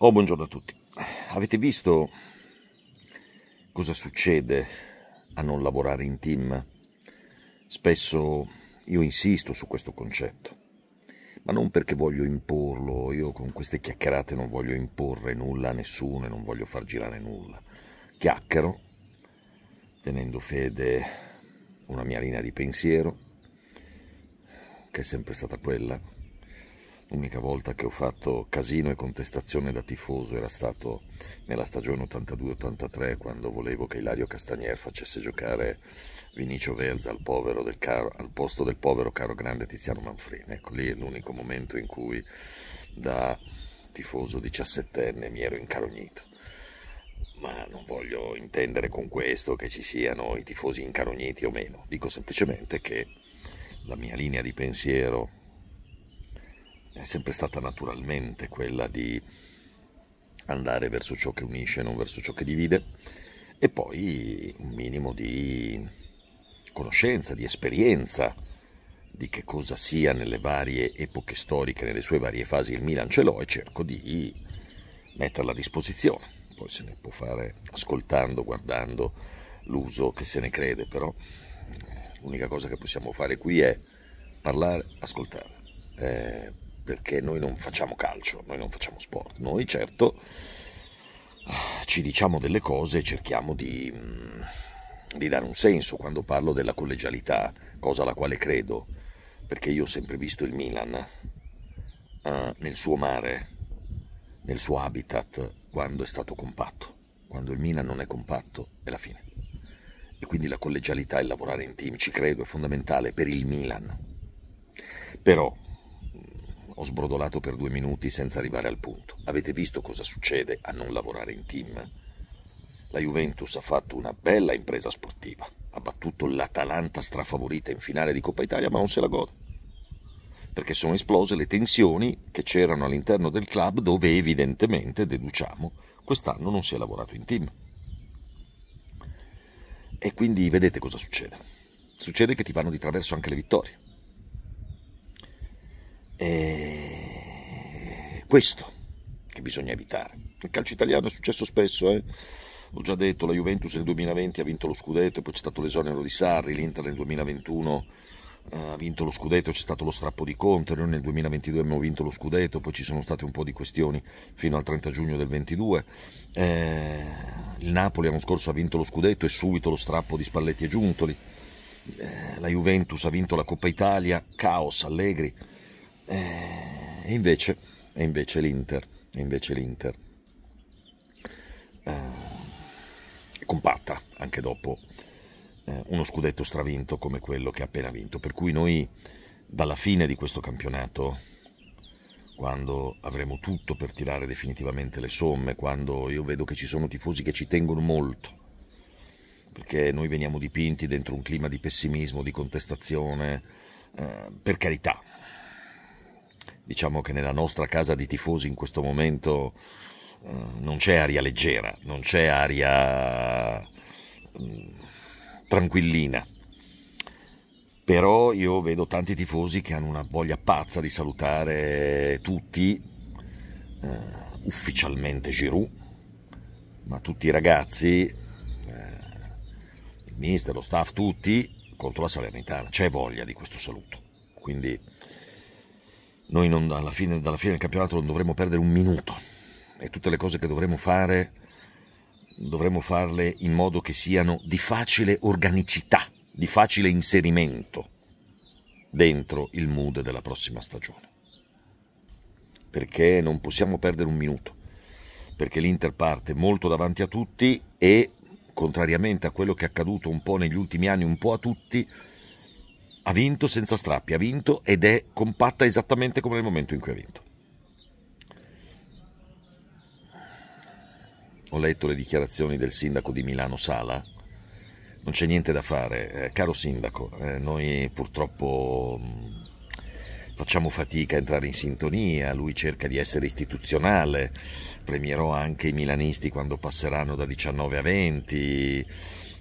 Oh, buongiorno a tutti. Avete visto cosa succede a non lavorare in team? Spesso io insisto su questo concetto, ma non perché voglio imporlo, io con queste chiacchierate non voglio imporre nulla a nessuno e non voglio far girare nulla. Chiacchero, tenendo fede una mia linea di pensiero, che è sempre stata quella, L'unica volta che ho fatto casino e contestazione da tifoso era stato nella stagione 82-83 quando volevo che Ilario Castagnier facesse giocare Vinicio Verza al, caro, al posto del povero caro grande Tiziano Manfredi. Ecco, lì è l'unico momento in cui da tifoso 17enne mi ero incarognito. Ma non voglio intendere con questo che ci siano i tifosi incarogniti o meno, dico semplicemente che la mia linea di pensiero è sempre stata naturalmente quella di andare verso ciò che unisce, non verso ciò che divide, e poi un minimo di conoscenza, di esperienza di che cosa sia nelle varie epoche storiche, nelle sue varie fasi il Milan ce l'ho e cerco di metterla a disposizione. Poi se ne può fare ascoltando, guardando l'uso che se ne crede, però eh, l'unica cosa che possiamo fare qui è parlare, ascoltare. Eh, perché noi non facciamo calcio, noi non facciamo sport, noi certo ci diciamo delle cose e cerchiamo di, mm, di dare un senso quando parlo della collegialità, cosa alla quale credo, perché io ho sempre visto il Milan eh, nel suo mare, nel suo habitat, quando è stato compatto. Quando il Milan non è compatto è la fine. E quindi la collegialità e lavorare in team, ci credo, è fondamentale per il Milan. Però ho sbrodolato per due minuti senza arrivare al punto. Avete visto cosa succede a non lavorare in team? La Juventus ha fatto una bella impresa sportiva. Ha battuto l'Atalanta strafavorita in finale di Coppa Italia, ma non se la gode. Perché sono esplose le tensioni che c'erano all'interno del club, dove evidentemente, deduciamo, quest'anno non si è lavorato in team. E quindi vedete cosa succede. Succede che ti vanno di traverso anche le vittorie. È eh, questo che bisogna evitare. Il calcio italiano è successo spesso, eh? L'ho già detto, la Juventus nel 2020 ha vinto lo scudetto, poi c'è stato l'esonero di Sarri, l'Inter nel 2021 eh, ha vinto lo scudetto, c'è stato lo strappo di Conte, noi nel 2022 abbiamo vinto lo scudetto, poi ci sono state un po' di questioni fino al 30 giugno del 22. Eh, il Napoli l'anno scorso ha vinto lo scudetto e subito lo strappo di Spalletti e Giuntoli. Eh, la Juventus ha vinto la Coppa Italia, caos, Allegri eh, e invece, e invece l'Inter, e invece l'Inter eh, compatta anche dopo eh, uno scudetto stravinto come quello che ha appena vinto. Per cui noi dalla fine di questo campionato, quando avremo tutto per tirare definitivamente le somme, quando io vedo che ci sono tifosi che ci tengono molto, perché noi veniamo dipinti dentro un clima di pessimismo, di contestazione, eh, per carità, diciamo che nella nostra casa di tifosi in questo momento eh, non c'è aria leggera, non c'è aria mm, tranquillina. Però io vedo tanti tifosi che hanno una voglia pazza di salutare tutti, uh, ufficialmente Giroud, ma tutti i ragazzi, eh, il mister, lo staff, tutti contro la Salernitana. C'è voglia di questo saluto. Quindi noi non, alla, fine, dalla fine del campionato non dovremo perdere un minuto e tutte le cose che dovremo fare dovremo farle in modo che siano di facile organicità, di facile inserimento dentro il mood della prossima stagione. Perché non possiamo perdere un minuto, perché l'Inter parte molto davanti a tutti e, contrariamente a quello che è accaduto un po' negli ultimi anni, un po' a tutti, ha vinto senza strappi, ha vinto ed è compatta esattamente come nel momento in cui ha vinto. Ho letto le dichiarazioni del sindaco di Milano Sala, non c'è niente da fare, eh, caro sindaco, eh, noi purtroppo mh, mm, facciamo fatica a entrare in sintonia, lui cerca di essere istituzionale, premierò anche i milanisti quando passeranno da 19 a 20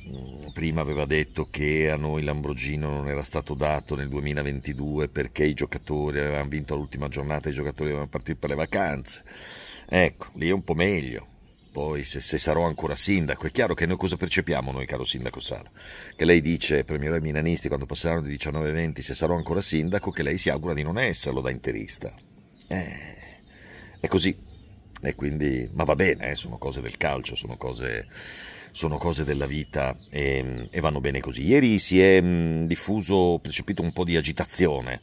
Mm, prima aveva detto che a noi l'Ambrogino non era stato dato nel 2022 perché i giocatori avevano vinto l'ultima giornata, e i giocatori dovevano partire per le vacanze. Ecco, lì è un po' meglio. Poi se, se sarò ancora sindaco, è chiaro che noi cosa percepiamo noi, caro sindaco Sala? Che lei dice, premierò i milanisti quando passeranno i 19 20, se sarò ancora sindaco, che lei si augura di non esserlo da interista. Eh, è così. E quindi, ma va bene, eh, sono cose del calcio, sono cose sono cose della vita e, e vanno bene così. Ieri si è diffuso, percepito un po' di agitazione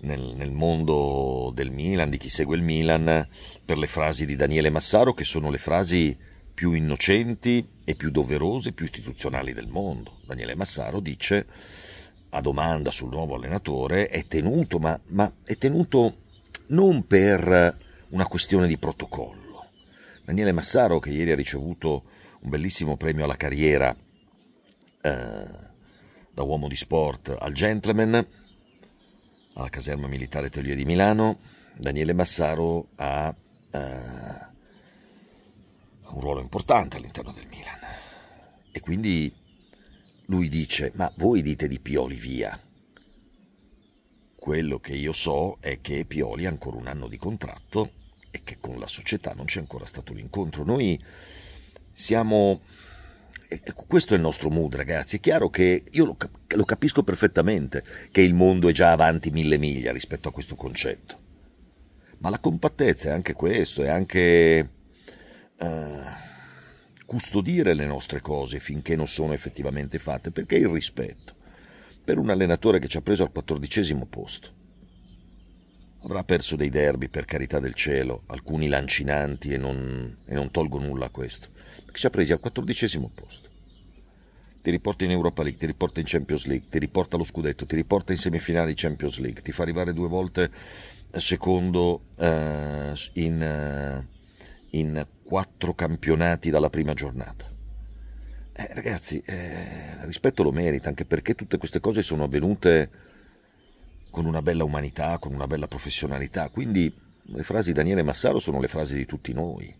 nel, nel, mondo del Milan, di chi segue il Milan, per le frasi di Daniele Massaro, che sono le frasi più innocenti e più doverose, più istituzionali del mondo. Daniele Massaro dice, a domanda sul nuovo allenatore, è tenuto, ma, ma è tenuto non per una questione di protocollo. Daniele Massaro, che ieri ha ricevuto un bellissimo premio alla carriera eh, da uomo di sport al gentleman alla caserma militare Teoria di Milano. Daniele Massaro ha eh, un ruolo importante all'interno del Milan e quindi lui dice ma voi dite di Pioli via quello che io so è che Pioli ha ancora un anno di contratto e che con la società non c'è ancora stato l'incontro. Noi siamo... Questo è il nostro mood, ragazzi. È chiaro che io lo, cap- lo capisco perfettamente che il mondo è già avanti mille miglia rispetto a questo concetto. Ma la compattezza è anche questo, è anche uh, custodire le nostre cose finché non sono effettivamente fatte, perché il rispetto per un allenatore che ci ha preso al quattordicesimo posto Avrà perso dei derby, per carità del cielo, alcuni lancinanti e non, e non tolgo nulla a questo. Perché ci ha presi al quattordicesimo posto. Ti riporta in Europa League, ti riporta in Champions League, ti riporta allo scudetto, ti riporta in semifinale di Champions League, ti fa arrivare due volte eh, secondo eh, in, eh, in, quattro campionati dalla prima giornata. Eh, ragazzi, eh, rispetto lo merita, anche perché tutte queste cose sono avvenute con una bella umanità, con una bella professionalità. Quindi le frasi di Daniele Massaro sono le frasi di tutti noi.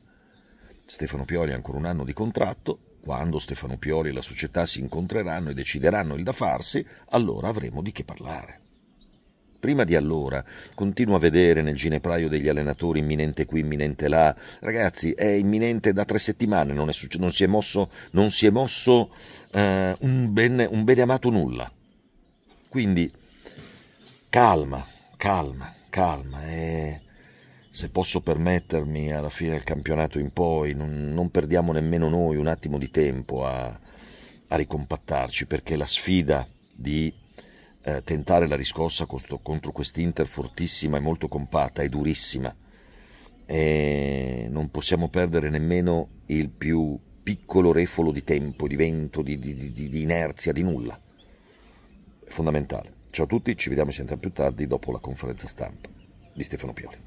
Stefano Pioli ha ancora un anno di contratto, quando Stefano Pioli e la società si incontreranno e decideranno il da farsi, allora avremo di che parlare. Prima di allora, continuo a vedere nel ginepraio degli allenatori imminente qui, imminente là. Ragazzi, è imminente da tre settimane, non, è succe- non si è mosso, non si è mosso eh, un, ben, un bene amato nulla. Quindi calma, calma, calma. E se posso permettermi, alla fine del campionato in poi, non, non perdiamo nemmeno noi un attimo di tempo a, a ricompattarci, perché la sfida di eh, tentare la riscossa contro, contro quest'Inter fortissima e molto compatta è durissima. E non possiamo perdere nemmeno il più piccolo refolo di tempo, di vento, di, di, di, di inerzia, di nulla. È fondamentale. Ciao a tutti, ci vediamo sempre più tardi dopo la conferenza stampa di Stefano Pioli.